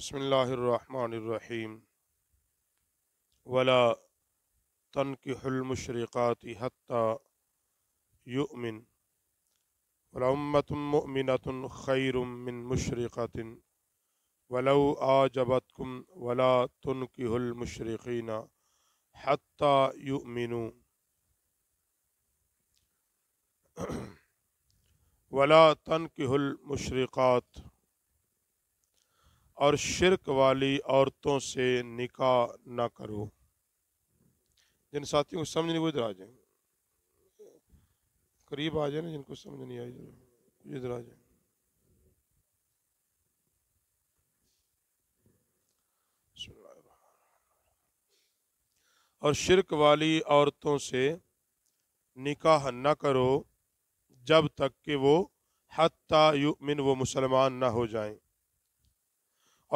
بسم الله الرحمن الرحيم ولا تنكح المشرقات حتى يؤمن ولأمة مؤمنة خير من مشرقة ولو أعجبتكم ولا تنكح المشرقين حتى يؤمنوا ولا تنكح المشرقات और शिरक वाली औरतों से निका ना करो जिन साथियों को समझ नहीं वो इधर आ जाए करीब आ जाए ना जिनको समझ नहीं आई इधर आ जाए और शिरक वाली औरतों से निकाह न करो जब तक कि वो हत्ता मिन वो मुसलमान ना हो जाएं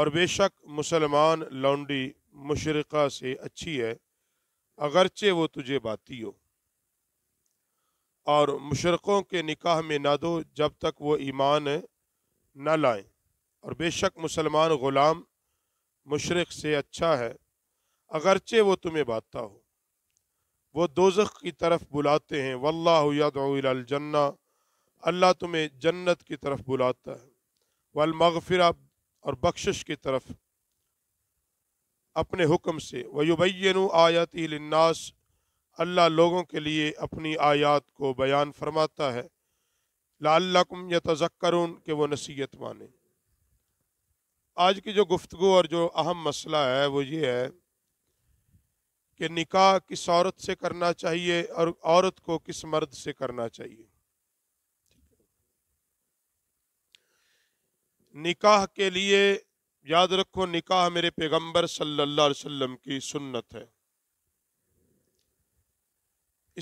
और बेशक मुसलमान लौंडी मुशरक़ा से अच्छी है अगरचे वो तुझे बाती हो और मुशरक़ों के निकाह में ना दो जब तक वो ईमान न लाएं और बेशक मुसलमान ग़ुलाम मुशरक़ से अच्छा है अगरचे वो तुम्हें बाता हो वो दोजख की तरफ बुलाते हैं वल्लाजन्ना अल्लाह तुम्हें जन्नत की तरफ बुलाता है वल मगफिरा और बख्शिश की तरफ अपने हुक्म से वयुबैन आयत लन्नास अल्लाह लोगों के लिए अपनी आयात को बयान फरमाता है लाकुम या तजक्करून के वो नसीहत माने आज की जो गुफ्तु और जो अहम मसला है वो ये है कि निकाह किस औरत से करना चाहिए और औरत को किस मर्द से करना चाहिए निकाह के लिए याद रखो निकाह मेरे पैगंबर सल्लल्लाहु अलैहि वसल्लम की सुन्नत है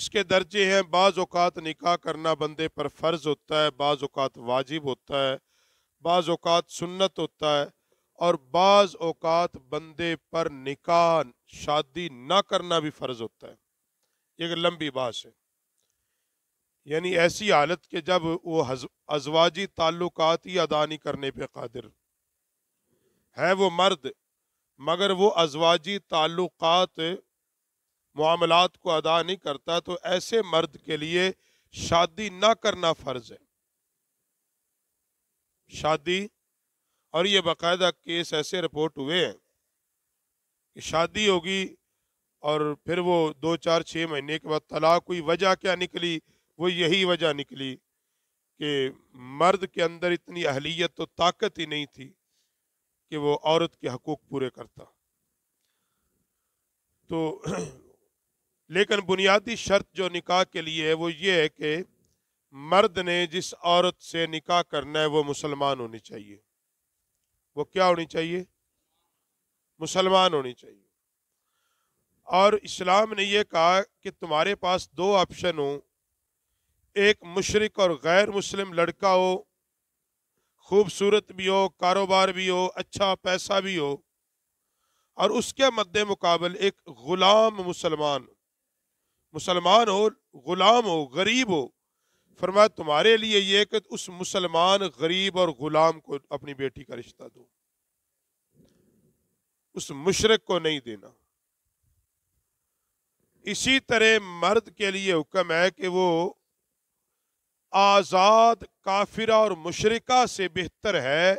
इसके दर्जे हैं बाज़ अवत निकाह करना बंदे पर फ़र्ज़ होता है बाज़ अवत वाजिब होता है बाज़ अवत सुन्नत होता है और बाज़ अवत बंदे पर निकाह शादी ना करना भी फ़र्ज़ होता है ये एक लंबी बात है यानी ऐसी हालत के जब वो अजवाजी ताल्लुकात ही अदा नहीं करने पे कादिर है वो मर्द मगर वो अजवाजी ताल्लुकात मामलात को अदा नहीं करता तो ऐसे मर्द के लिए शादी ना करना फ़र्ज है शादी और ये बाकायदा केस ऐसे रिपोर्ट हुए हैं कि शादी होगी और फिर वो दो चार छः महीने के बाद तलाक हुई वजह क्या निकली वो यही वजह निकली कि मर्द के अंदर इतनी अहलियत तो ताकत ही नहीं थी कि वो औरत के हकूक़ पूरे करता तो लेकिन बुनियादी शर्त जो निकाह के लिए है वो ये है कि मर्द ने जिस औरत से निकाह करना है वो मुसलमान होनी चाहिए वो क्या होनी चाहिए मुसलमान होनी चाहिए और इस्लाम ने ये कहा कि तुम्हारे पास दो ऑप्शन हो एक मुशरक और गैर मुस्लिम लड़का हो खूबसूरत भी हो कारोबार भी हो अच्छा पैसा भी हो और उसके मद्द मुकाबल एक ग़ुलाम मुसलमान मुसलमान हो ग़ुलाम हो गरीब हो फरमा तुम्हारे लिए ये कि उस मुसलमान गरीब और ग़ुलाम को अपनी बेटी का रिश्ता दो उस मुशरक को नहीं देना इसी तरह मर्द के लिए हुक्म है कि वो आज़ाद काफिरा और मुशरिका से बेहतर है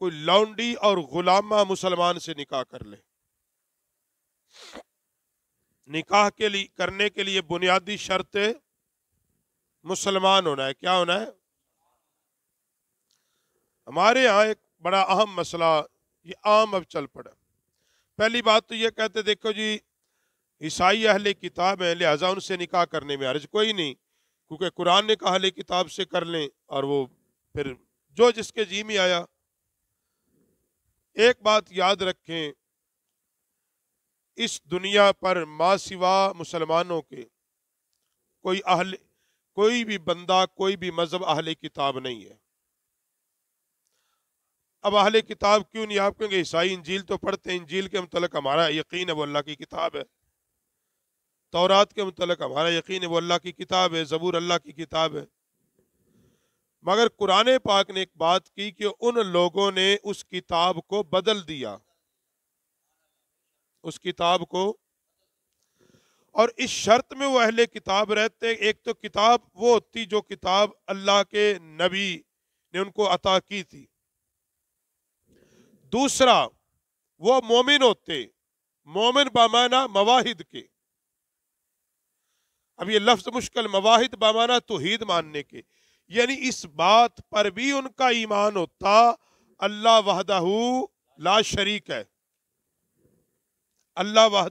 कोई लौंडी और गुलामा मुसलमान से निकाह कर ले निकाह के लिए करने के लिए बुनियादी शर्त मुसलमान होना है क्या होना है हमारे यहाँ एक बड़ा अहम मसला ये आम अब चल पड़ा पहली बात तो ये कहते देखो जी ईसाई अहले किताब है लिहाजा उनसे निकाह करने में अर्ज कोई नहीं क्योंकि कुरान ने कहा ले किताब से कर लें और वो फिर जो जिसके जी में आया एक बात याद रखें इस दुनिया पर माँ सिवा मुसलमानों के कोई अहल कोई भी बंदा कोई भी मज़हब अहल किताब नहीं है अब अहल किताब क्यों नहीं आप कहेंगे ईसाई इंजील तो पढ़ते हैं इंजील के मतलब हमारा यकीन है वो अल्लाह की किताब है तौरात के मतलब हमारा यकीन है वो अल्लाह की किताब है ज़बूर अल्लाह की किताब है मगर कुरान पाक ने एक बात की कि उन लोगों ने उस किताब को बदल दिया उस किताब को और इस शर्त में वो अहले किताब रहते एक तो किताब वो होती जो किताब अल्लाह के नबी ने उनको अता की थी दूसरा वो मोमिन होते मोमिन बामाना मवाहिद के अब ये लफ्ज मुश्किल मवाहिद बामाना तोहीद मानने के यानी इस बात पर भी उनका ईमान होता अल्लाह वाह ला शरीक है अल्लाह वाह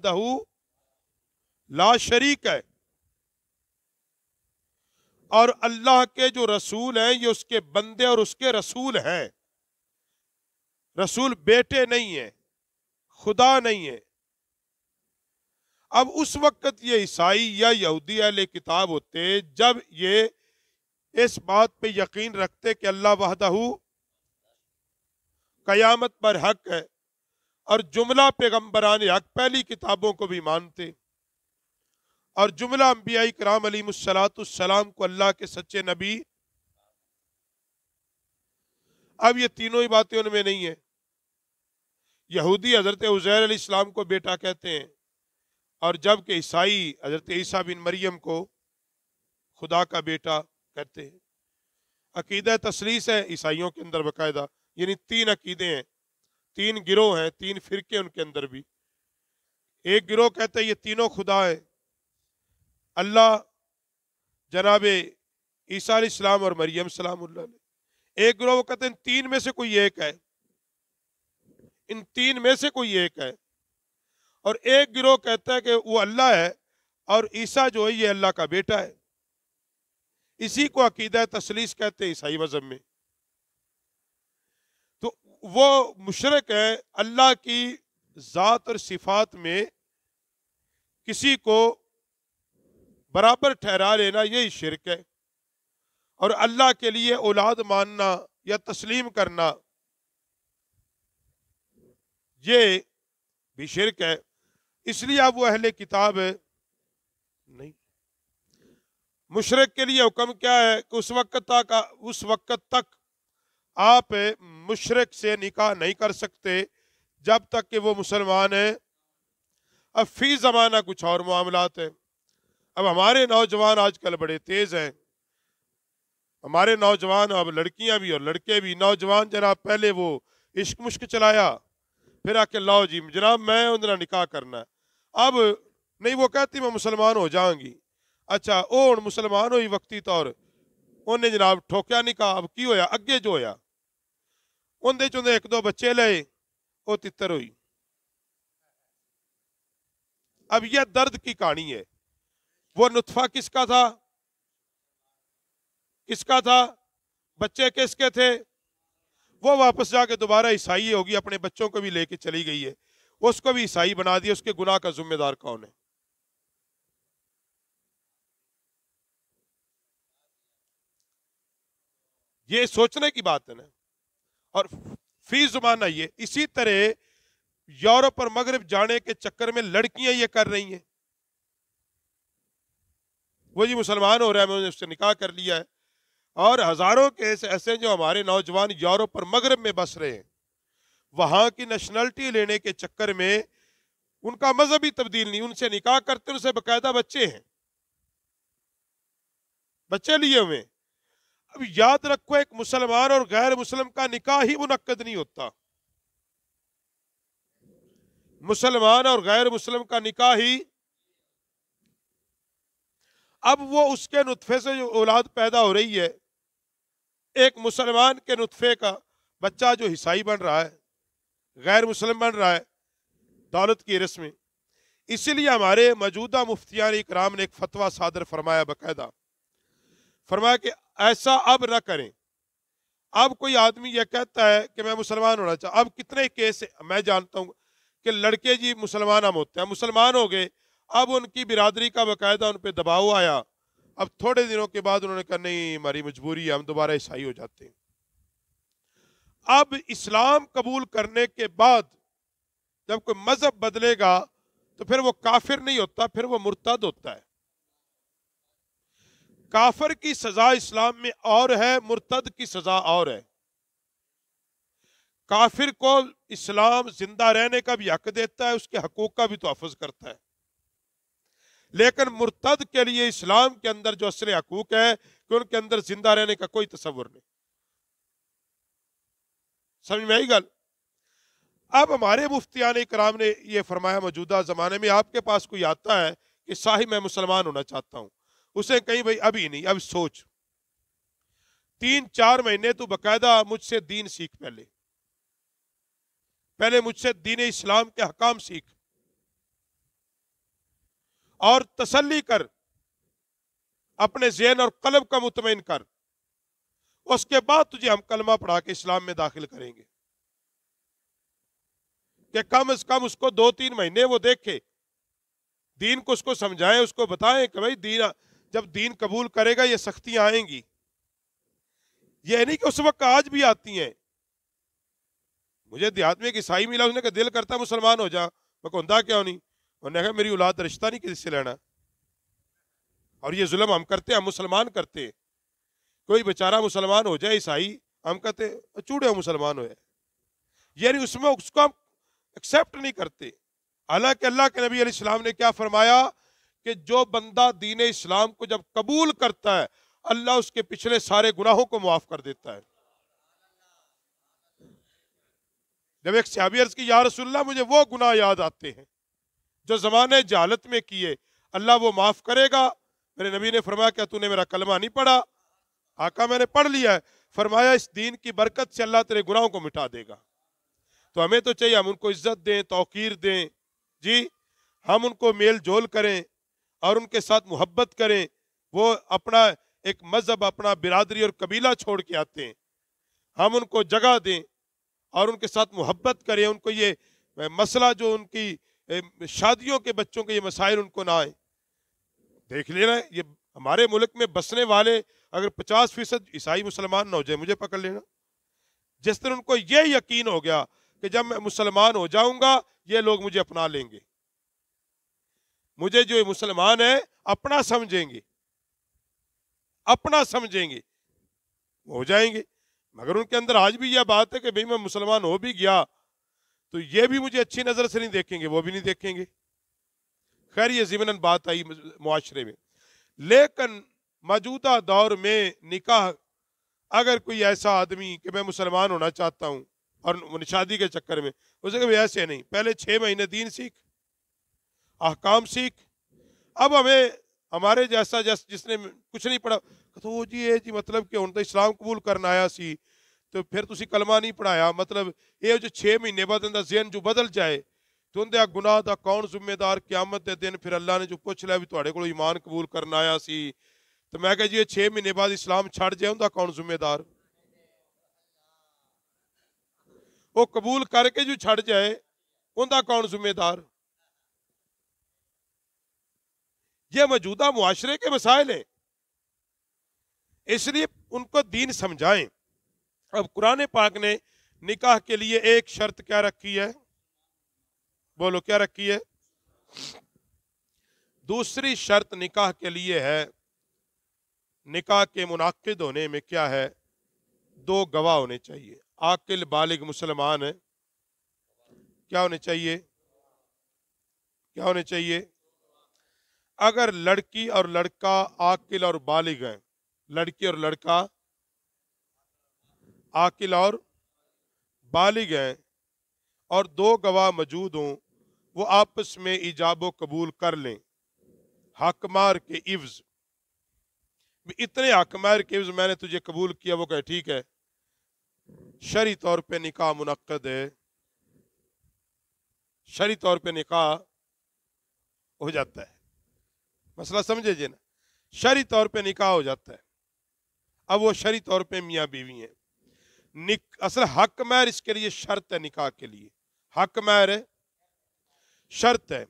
ला शरीक है और अल्लाह के जो रसूल हैं ये उसके बंदे और उसके रसूल हैं रसूल बेटे नहीं है खुदा नहीं है अब उस वक्त ये ईसाई या यहूदी अहल किताब होते जब ये इस बात पे यकीन रखते कि अल्लाह वहदहू कयामत पर हक है और जुमला पैगम्बरान हक पहली किताबों को भी मानते और जुमला अम्बियाई कराम अली मुसलातम को अल्लाह के सच्चे नबी अब ये तीनों ही बातें उनमें नहीं है यहूदी हजरत उजैर इस्लाम को बेटा कहते हैं और जबकि ईसाई हजरत ईसा बिन मरियम को खुदा का बेटा कहते हैं अकीदा तसलीस है ईसाइयों के अंदर बाकायदा यानी तीन अकीदे हैं तीन गिरोह हैं तीन फिरके उनके अंदर भी एक गिरोह कहते हैं ये तीनों खुदा है अल्लाह जनाब ईसा इस्लाम और मरियम सलाम एक गिरोह वो कहते हैं तीन में से कोई एक है इन तीन में से कोई एक है और एक गिरोह कहता है कि वो अल्लाह है और ईसा जो है ये अल्लाह का बेटा है इसी को अकीदा तसलीस कहते हैं ईसाई मजहब में तो वो मुशरक है अल्लाह की ज़ात और सिफात में किसी को बराबर ठहरा लेना यही शिरक है और अल्लाह के लिए औलाद मानना या तस्लीम करना ये भी शिरक है इसलिए अब वो अहले किताब है नहीं मुशरक के लिए हुक्म क्या है कि उस वक्त तक उस वक्त तक आप मुशरक से निकाह नहीं कर सकते जब तक कि वो मुसलमान है अब फी ज़माना कुछ और मामलात हैं अब हमारे नौजवान आजकल बड़े तेज़ हैं हमारे नौजवान अब लड़कियां भी और लड़के भी नौजवान जरा पहले वो इश्क मुश्क चलाया फिर आके लाओ जी जनाब मैं उनका निकाह करना है अब नहीं वो कहती मैं मुसलमान हो जाऊंगी अच्छा मुसलमान हुई वक्ती तौर उन्हें जनाब ठोकया नहीं कहा अब की होया अगे जो होया ਉਹਦੇ ਚੋਂ एक दो बच्चे ਲਏ ਉਹ तितर हुई अब यह दर्द की कहानी है वो नुतफा किसका था किसका था बच्चे किसके थे वो वापस जाके दोबारा ईसाई होगी अपने बच्चों को भी लेके चली गई है उसको भी ईसाई बना दिया उसके गुनाह का जिम्मेदार कौन है ये सोचने की बात है ना और फी जुमाना ये इसी तरह यूरोप और मगरब जाने के चक्कर में लड़कियां ये कर रही हैं वो जी मुसलमान हो रहा है मैंने उससे निकाह कर लिया है और हजारों केस ऐसे जो हमारे नौजवान यूरोप और मगरब में बस रहे हैं वहाँ की नेशनलिटी लेने के चक्कर में उनका मजहब ही तब्दील नहीं उनसे निकाह करते उनसे बकायदा बच्चे हैं बच्चे लिए हुए अब याद रखो एक मुसलमान और गैर मुसलम का निकाह ही मुनद नहीं होता मुसलमान और गैर मुसलम का निकाह ही अब वो उसके नुतफे से जो औलाद पैदा हो रही है एक मुसलमान के नुतफे का बच्चा जो ईसाई बन रहा है गैर मुसलम बन रहा है दौलत की रस्में इसीलिए हमारे मौजूदा मुफ्तियान इकराम ने एक फतवा सादर फरमाया बाकायदा फरमाया कि ऐसा अब ना करें अब कोई आदमी यह कहता है कि मैं मुसलमान होना चाह अब कितने केस मैं जानता हूँ कि लड़के जी मुसलमान हम होते हैं मुसलमान हो गए अब उनकी बिरादरी का बाकायदा उन पर दबाव आया अब थोड़े दिनों के बाद उन्होंने कहा नहीं हमारी मजबूरी है हम दोबारा ईसाई हो जाते हैं अब इस्लाम कबूल करने के बाद जब कोई मजहब बदलेगा तो फिर वो काफिर नहीं होता फिर वो मुर्तद होता है काफिर की सजा इस्लाम में और है मुर्तद की सजा और है काफिर को इस्लाम जिंदा रहने का भी हक देता है उसके हकूक का भी तहफ़ करता है लेकिन मुर्तद के लिए इस्लाम के अंदर जो असले हकूक है कि उनके अंदर जिंदा रहने का कोई तस्वर नहीं समझ में आई गल अब हमारे मुफ्तियान कराम ने यह फरमाया मौजूदा ज़माने में आपके पास कोई आता है कि शाही मैं मुसलमान होना चाहता हूँ उसे कहीं भाई अभी नहीं अब सोच तीन चार महीने तू बायदा मुझसे दीन सीख पहले पहले मुझसे दीन इस्लाम के हकाम सीख और तसल्ली कर अपने जेन और कलब का मुतमिन कर उसके बाद तुझे हम कलमा पढ़ा के इस्लाम में दाखिल करेंगे कि कम से कम उसको दो तीन महीने वो देखे दीन को उसको समझाएं उसको बताएं कि भाई दीन जब दीन कबूल करेगा ये सख्तियां आएंगी ये नहीं कि उस वक्त आज भी आती हैं मुझे देहात में एक ईसाई मिला उसने कहा दिल करता मुसलमान हो जा मैं कहता क्यों नहीं उन्होंने कहा मेरी औलाद रिश्ता नहीं किसी से लेना और ये जुल्म हम करते हैं हम मुसलमान करते हैं कोई बेचारा मुसलमान हो जाए ईसाई हम कहते तो चूड़े मुसलमान हो जाए यानी उसमें उसको हम एक्सेप्ट नहीं करते हालांकि अल्लाह के नबी इस्लाम ने क्या फरमाया कि जो बंदा दीन इस्लाम को जब कबूल करता है अल्लाह उसके पिछले सारे गुनाहों को माफ कर देता है जब एक सहाबी अर्ज की या रसुल्ला मुझे वो गुनाह याद आते हैं जो जमाने जालत में किए अल्लाह वो माफ करेगा मेरे नबी ने फरमाया क्या तूने मेरा कलमा नहीं पढ़ा आका मैंने पढ़ लिया है फरमाया इस दीन की बरकत से अल्लाह तेरे गुनाहों को मिटा देगा तो हमें तो चाहिए हम उनको इज्जत दें तोकीर दें जी हम उनको मेल जोल करें और उनके साथ मोहब्बत करें वो अपना एक मज़हब अपना बिरादरी और कबीला छोड़ के आते हैं हम उनको जगह दें और उनके साथ मोहब्बत करें उनको ये मसला जो उनकी शादियों के बच्चों के ये मसाइल उनको ना आए देख लेना ये हमारे मुल्क में बसने वाले अगर पचास फीसद ईसाई मुसलमान ना हो जाए मुझे पकड़ लेना जिस दिन उनको ये यकीन हो गया कि जब मैं मुसलमान हो जाऊंगा ये लोग मुझे अपना लेंगे मुझे जो मुसलमान है अपना समझेंगे अपना समझेंगे हो जाएंगे मगर उनके अंदर आज भी यह बात है कि भाई मैं मुसलमान हो भी गया तो ये भी मुझे अच्छी नज़र से नहीं देखेंगे वो भी नहीं देखेंगे खैर ये ज़िमन बात आई मुआरे में लेकिन मौजूदा दौर में निकाह अगर कोई ऐसा आदमी कि मैं मुसलमान होना चाहता हूँ और शादी के चक्कर में उसे कभी ऐसे नहीं पहले छः महीने दीन सीख अहकाम सीख अब हमें हमारे जैसा जैसा जिसने कुछ नहीं पढ़ा तो वो जी ये जी मतलब कि हूँ तो इस्लाम कबूल करना आया सी तो फिर तुम कलमा नहीं पढ़ाया मतलब ये जो छे महीने बाद इनका जेन जो बदल जाए तो उनका गुनाह का कौन जिम्मेदार क्यामत के दिन फिर अल्लाह ने जो पूछ लिया भी थोड़े को ईमान कबूल करना आया सी तो मैं क्या जी छे महीने बाद इस्लाम छड़ जाए उनका कौन जिम्मेदार वो कबूल करके जो छड़ जाए उनका कौन जिम्मेदार ये मौजूदा मुआशरे के मसाइल हैं इसलिए उनको दीन समझाएं अब कुरान पाक ने निकाह के लिए एक शर्त क्या रखी है बोलो क्या रखी है दूसरी शर्त निकाह के लिए है निका के मुनद होने में क्या है दो गवाह होने चाहिए आकिल बालिग मुसलमान है क्या होने चाहिए क्या होने चाहिए अगर लड़की और लड़का आकिल और बालिग हैं लड़की और लड़का आकिल और बालिग हैं और दो गवाह मौजूद हों वो आपस में ईजाब कबूल कर लें हकमार के इफ्ज़ इतने हक मैर के मैंने तुझे कबूल किया वो कहे ठीक है शरी तौर पे निकाह मुनद है शरी तौर पे निकाह हो जाता है मसला समझे जी ना शरी तौर पे निकाह हो जाता है अब वो शरी तौर पे मियाँ बीवी हैं निक असल हक मैर इसके लिए शर्त है निकाह के लिए हक मैर शर्त है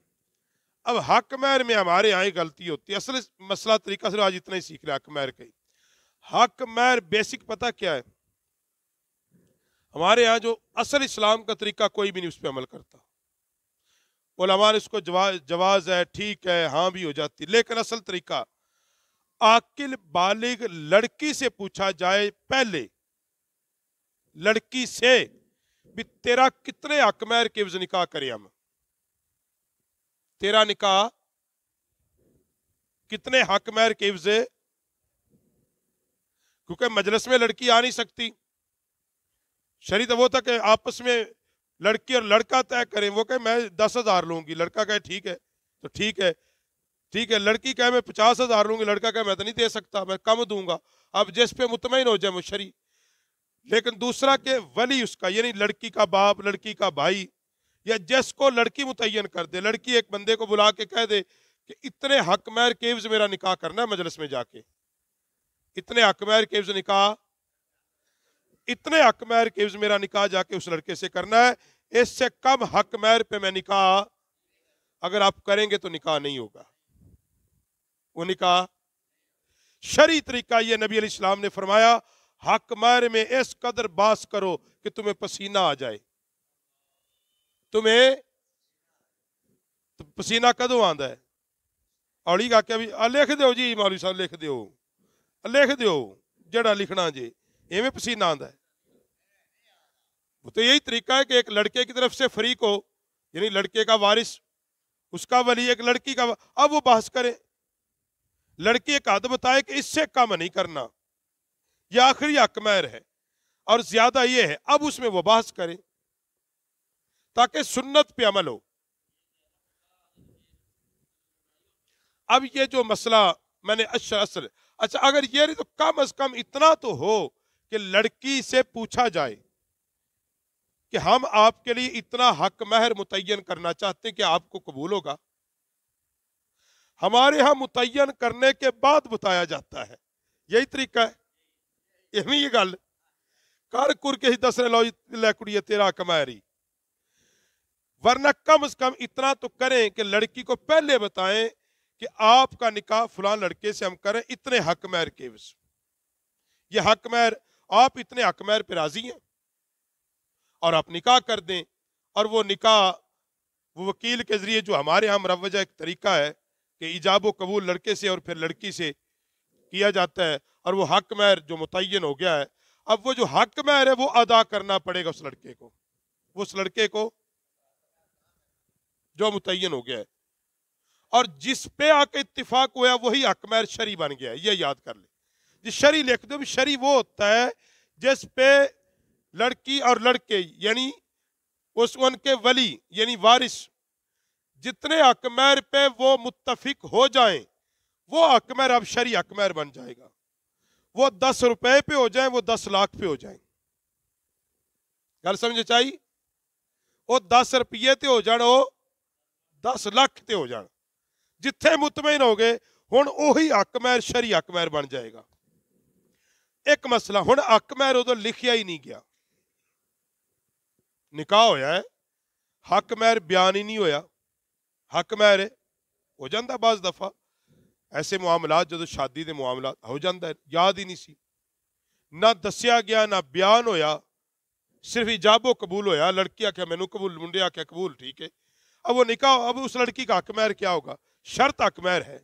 अब हक मैर में हमारे यहाँ गलती होती है असल मसला तरीका सिर्फ आज इतना ही सीख रहे हक मैर का ही हक मैर बेसिक पता क्या है हमारे यहाँ जो असल इस्लाम का तरीका कोई भी नहीं उस पर अमल करता बोला इसको जवाज है ठीक है हाँ भी हो जाती लेकिन असल तरीका आकिल बालिग लड़की से पूछा जाए पहले लड़की से भी तेरा कितने अकमैर के निकाह करे हम तेरा निकाह कितने हक मैर केवजे क्योंकि मजलिस में लड़की आ नहीं सकती शरी तो वो था आपस में लड़की और लड़का तय करें वो कहे मैं दस हजार लूंगी लड़का कहे ठीक है तो ठीक है ठीक है लड़की कहे मैं पचास हजार लूंगी लड़का कहे मैं तो नहीं दे सकता मैं कम दूंगा अब जिस पे मुतमिन हो जाए मुशरी लेकिन दूसरा के वली उसका यानी लड़की का बाप लड़की का भाई या जस को लड़की मुतयन कर दे लड़की एक बंदे को बुला के कह दे कि इतने हक हकमैर केव्स मेरा निकाह करना है मजलिस में जाके इतने हकमैर केव्स निकाह इतने हक हकमैर केव्स मेरा निकाह जाके उस लड़के से करना है इससे कम हक मैर पे मैं निकाह अगर आप करेंगे तो निकाह नहीं होगा वो निकाह शरी तरीका यह नबी इस्लाम ने फरमाया हक मैर में इस कदर बास करो कि तुम्हें पसीना आ जाए तुम्हें तो पसीना कदों आंदा है ਹੈ का ਕਾਕੇ ਵੀ जी ਲਿਖ साहब लिख ਮੌਲਵੀ ਸਾਹਿਬ ਲਿਖ जड़ा लिखना ਦਿਓ ਜਿਹੜਾ ਲਿਖਣਾ ਜੇ ਐਵੇਂ ਪਸੀਨਾ तो यही तरीका है कि एक लड़के की तरफ से फरीक हो यानी लड़के का वारिस उसका वली एक लड़की का अब वो बहस करें लड़की एक हद तो बताए कि इससे कम नहीं करना यह आखिरी अकमैर है और ज्यादा ये है अब उसमें वो बहस करें ताकि सुन्नत पे अमल हो अब ये जो मसला मैंने अशर असल अच्छा अगर ये नहीं तो कम अज कम इतना तो हो कि लड़की से पूछा जाए कि हम आपके लिए इतना हक महर मुतन करना चाहते हैं कि आपको कबूल होगा हमारे यहां मुतन करने के बाद बताया जाता है यही तरीका है यही ये गल कर कुर के ही दस रहे लो लै कुड़ी तेरा कमायरी वरना कम से कम इतना तो करें कि लड़की को पहले बताएं कि आपका निकाह फलां लड़के से हम करें इतने हक मैर के ये मैर आप इतने हक मैर पे राजी हैं और आप निकाह कर दें और वो निकाह वो वकील के ज़रिए जो हमारे यहाँ मरवजा एक तरीका है कि ईजाब कबूल लड़के से और फिर लड़की से किया जाता है और वो हक महर जो मुतन हो गया है अब वो जो हक महर है वो अदा करना पड़ेगा उस लड़के को उस लड़के को जो मुतयन हो गया है और जिस पे आके इतफाक हुआ वही अकमैर शरी बन गया है ये याद कर ले जिस शरी लिख दो शरी वो होता है जिस पे लड़की और लड़के यानी उस उनके वली यानी वारिस जितने अकमैर पे वो मुतफिक हो जाए वो अकमैर अब शरी अकमैर बन जाएगा वो दस रुपए पे हो जाए वो दस लाख पे हो जाए गल समझ चाहिए वो दस रुपये तो हो जाए 10 ਲੱਖ ਤੇ ਹੋ ਜਾਣ ਜਿੱਥੇ ਮੁਤਮੈਨ ਹੋ ਗਏ ਹੁਣ ਉਹੀ ਅਕਮੈਰ ਸ਼ਰੀ ਅਕਮੈਰ ਬਣ ਜਾਏਗਾ ਇੱਕ ਮਸਲਾ ਹੁਣ ਅਕਮੈਰ ਉਦੋਂ ਲਿਖਿਆ ਹੀ ਨਹੀਂ ਗਿਆ ਨਿਕਾਹ ਹੋਇਆ ਹੈ ਹੱਕ ਮਹਿਰ ਬਿਆਨ ਹੀ ਨਹੀਂ ਹੋਇਆ ਹੱਕ ਮਹਿਰ ਹੋ ਜਾਂਦਾ ਬਾਜ਼ ਦਫਾ ਐਸੇ ਮਾਮਲਾਤ ਜਦੋਂ ਸ਼ਾਦੀ ਦੇ ਮਾਮਲਾਤ ਹੋ ਜਾਂਦਾ ਯਾਦ ਹੀ ਨਹੀਂ ਸੀ ਨਾ ਦੱਸਿਆ ਗਿਆ ਨਾ ਬਿਆਨ ਹੋਇਆ ਸਿਰਫ ਇਜਾਬੋ ਕਬੂਲ ਹੋਇਆ ਲੜਕੀ ਆਖਿਆ ਮੈਨੂੰ ਕਬੂਲ ਮੁੰਡੇ ਆਖਿਆ ਕਬੂਲ ਠੀਕ ਹੈ अब वो निकाह अब उस लड़की का अकमैर क्या होगा शर्त अकमैर है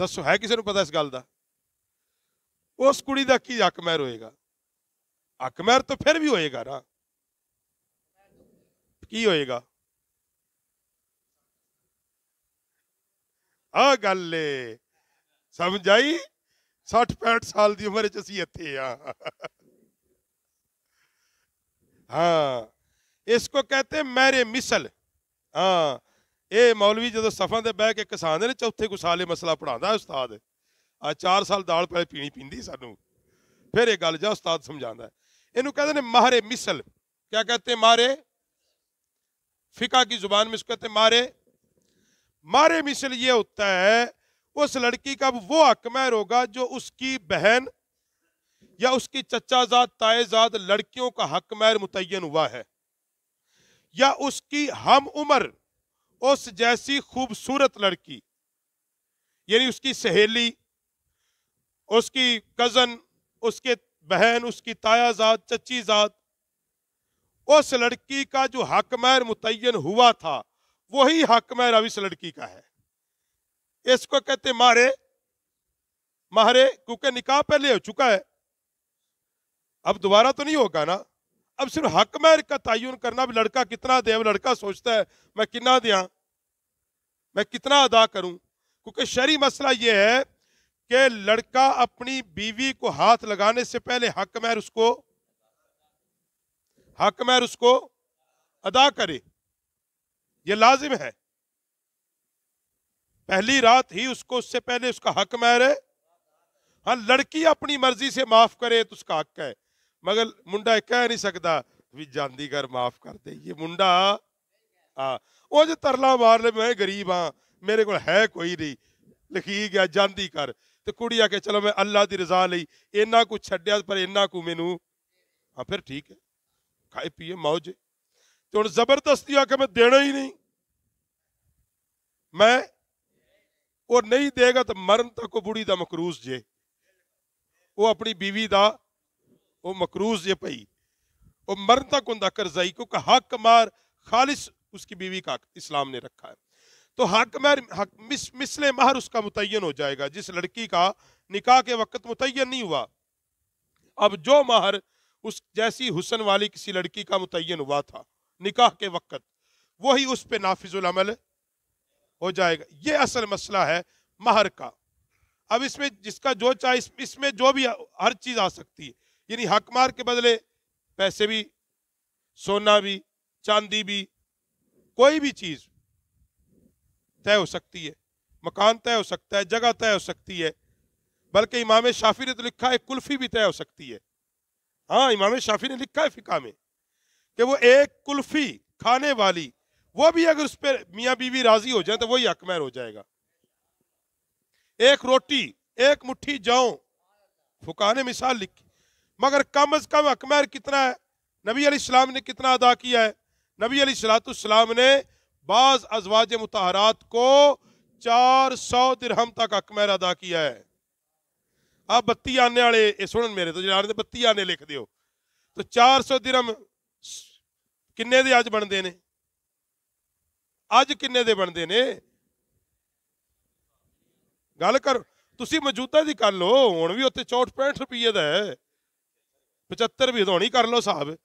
दसो है किसी को पता इस गल का उस कुड़ी का की अकमैर होएगा अकमैर तो फिर भी होएगा ना की होएगा आ गल समझ आई साठ पैंठ साल की उम्र च अभी इतने हाँ हाँ इसको कहते मैरे मिसल हाँ ये मौलवी जो सफा दे बह के किसान ने चौथे गुसाले मसला पढ़ा उस्ताद आ चार साल दाल पहले पीनी पीती सू फिर एक गल जा उस्ताद समझा इनू कहते ने मारे मिसल क्या कहते मारे फिका की जुबान में कहते मारे मारे मिसल ये होता है उस लड़की का वो हकमर होगा जो उसकी बहन या उसकी चचाजाद ताएजाद लड़कियों का हक मैर मुतन हुआ है या उसकी हम उम्र उस जैसी खूबसूरत लड़की यानी उसकी सहेली उसकी कज़न उसके बहन उसकी तायाजाद चचीजाद उस लड़की का जो हक मैर मुतन हुआ था वही हक मैर अब इस लड़की का है इसको कहते मारे मारे क्योंकि निकाह पहले हो चुका है अब दोबारा तो नहीं होगा ना अब सिर्फ हक मैर का तयन करना भी लड़का कितना दे अब लड़का सोचता है मैं कितना दिया मैं कितना अदा करूं क्योंकि शरी मसला यह है कि लड़का अपनी बीवी को हाथ लगाने से पहले हक मैर उसको हक मैर उसको अदा करे यह लाजिम है पहली रात ही उसको उससे पहले उसका हक मैर है हाँ लड़की अपनी मर्जी से माफ करे तो उसका हक है ਮਗਰ ਮੁੰਡਾ ਕਹਿ ਨਹੀਂ ਸਕਦਾ ਵੀ ਜਾਂਦੀ ਕਰ ਮਾਫ ਕਰ ਦੇ ਇਹ ਮੁੰਡਾ ਆ ਉਹ ਜੇ ਤਰਲਾ ਮਾਰ ਲੈ ਮੈਂ ਗਰੀਬ ਆ ਮੇਰੇ ਕੋਲ ਹੈ ਕੋਈ ਨਹੀਂ ਲਿਖੀ ਗਿਆ ਜਾਂਦੀ ਕਰ ਤੇ ਕੁੜੀ ਆ ਕੇ ਚਲੋ ਮੈਂ ਅੱਲਾ ਦੀ ਰਜ਼ਾ ਲਈ ਇੰਨਾ ਕੁ ਛੱਡਿਆ ਪਰ ਇੰਨਾ ਕੁ ਮੈਨੂੰ ਆ ਫਿਰ ਠੀਕ ਹੈ ਖਾਏ ਪੀਏ ਮौज ਤੇ ਹੁਣ ਜ਼ਬਰਦਸਤੀ ਆ ਕੇ ਮੈਂ ਦੇਣਾ ਹੀ ਨਹੀਂ ਮੈਂ ਉਹ ਨਹੀਂ ਦੇਗਾ ਤਾਂ ਮਰਨ ਤੱਕ ਉਹ ਬੁੜੀ ਦਾ ਮਕਰੂਸ ਜੇ ਉਹ ਆਪਣੀ ਬੀਵੀ ਦਾ वह मकरूज ये पई ओ मरता हों करजाई क्योंकि हक मार खालिश उसकी बीवी का इस्लाम ने रखा है तो हक मार हक मिस, मिसले महर उसका मुतन हो जाएगा जिस लड़की का निकाह के वक्त मुतन नहीं हुआ अब जो महर उस जैसी हुसन वाली किसी लड़की का मुतन हुआ था निकाह के वक्त वही उस पर नाफिजुलमल हो जाएगा ये असल मसला है महर का अब इसमें जिसका जो चाहे इसमें जो भी हर चीज़ आ सकती है यानी हक मार के बदले पैसे भी सोना भी चांदी भी कोई भी चीज तय हो सकती है मकान तय हो सकता है जगह तय हो सकती है बल्कि इमाम शाफी ने तो लिखा है कुल्फी भी तय हो सकती है हाँ इमाम शाफी ने लिखा है फिका में कि वो एक कुल्फी खाने वाली वो भी अगर उस पर मियाँ बीवी राजी हो जाए तो वही अकमैर हो जाएगा एक रोटी एक मुट्ठी जाओ फुका ने मिसाल लिखी मगर कम अज कम अकमहर कितना है नबी अलैहिस्सलाम ने कितना अदा किया है नबी अली अलैहिस्सलाम ने बाज़ अजवाज मतहरात को चार सौ दिरहम तक अकमैर अदा किया है आप बत्ती आने वाले ये सुन मेरे तो जरा बत्ती आने लिख दो तो चार सौ दिरहम किन्ने दे अज बनते ने अज किन्ने बनते ने गल कर तुम मौजूदा की कर लो हूँ भी उत्ते चौंठ पैंठ रुपये का है 75 ਵੀ ਵਧਾਉਣੀ ਕਰ ਲਓ ਸਾਹਿਬ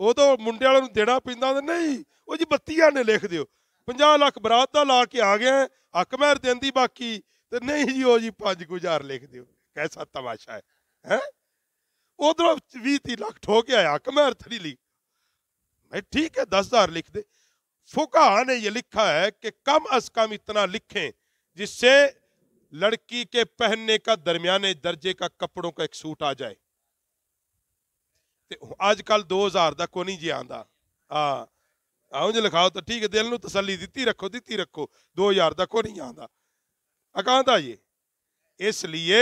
ਉਹ ਤਾਂ ਮੁੰਡੇ ਵਾਲਿਆਂ ਨੂੰ ਦੇਣਾ ਪੈਂਦਾ ਨਹੀਂ ਉਹ ਜੀ 32 ਨੇ ਲਿਖ ਦਿਓ 50 ਲੱਖ ਬਰਾਤ ਦਾ ਲਾ ਕੇ ਆ ਗਿਆ ਹੱਕ ਮਹਿਰ ਦਿੰਦੀ ਬਾਕੀ ਤੇ ਨਹੀਂ ਜੀ ਉਹ ਜੀ 5000 ਲਿਖ ਦਿਓ ਕੈਸਾ ਤਮਾਸ਼ਾ ਹੈ ਹੈ ਉਧਰੋਂ 20 30 ਲੱਖ ਠੋ ਕੇ ਆਇਆ ਹੱਕ ਮਹਿਰ ਥੜੀ ਲਈ मैं ठीक है दस हजार लिख दे फुका ने ये लिखा है कि कम अज कम इतना लिखें जिससे लड़की के पहनने का दरमियाने दर्जे का कपड़ों का एक सूट आ जाए अजक दो हज़ार 2000 ਦਾ नहीं जी आता हाँ ਆ ਆਉਂ ਜੇ ਲਿਖਾਓ ਤਾਂ ਠੀਕ ਹੈ ਦਿਲ ਨੂੰ रखो दिती रखो दो हज़ार 2000 ਦਾ नहीं आता ਆਂਦਾ अकांता इसलिए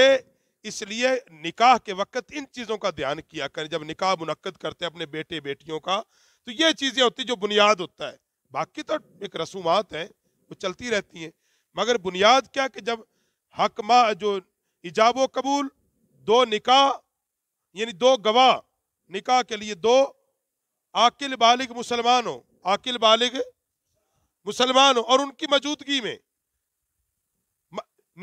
इसलिए निकाह के वक्त इन चीज़ों का ध्यान किया करें जब निकाह मुनद करते हैं अपने बेटे बेटियों का तो ये चीज़ें होती जो बुनियाद होता है बाकी तो एक रसूमात हैं वो चलती रहती हैं मगर बुनियाद क्या कि जब हक माँ जो इजाब कबूल दो निकाह यानी दो गवाह निकाह के लिए दो आकिल बालिग मुसलमान हो आकिल बालिग मुसलमान हो और उनकी मौजूदगी में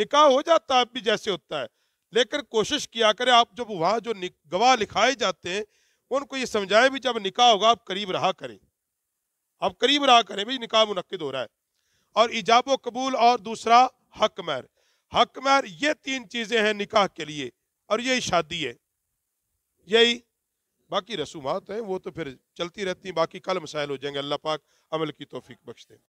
निकाह हो जाता है भी जैसे होता है लेकिन कोशिश किया करें आप जब वहां जो गवाह लिखाए जाते हैं उनको ये समझाएं भी जब निकाह होगा आप करीब रहा करें आप करीब रहा करें भाई निकाह मुनद हो रहा है और इजाब कबूल और दूसरा हक मैर हक मैर ये तीन चीज़ें हैं निकाह के लिए और यही शादी है यही बाकी रसूमात हैं वो तो फिर चलती रहती हैं बाकी कल मसाइल हो जाएंगे अल्लाह पाक अमल की तोफ़ी बख्श दें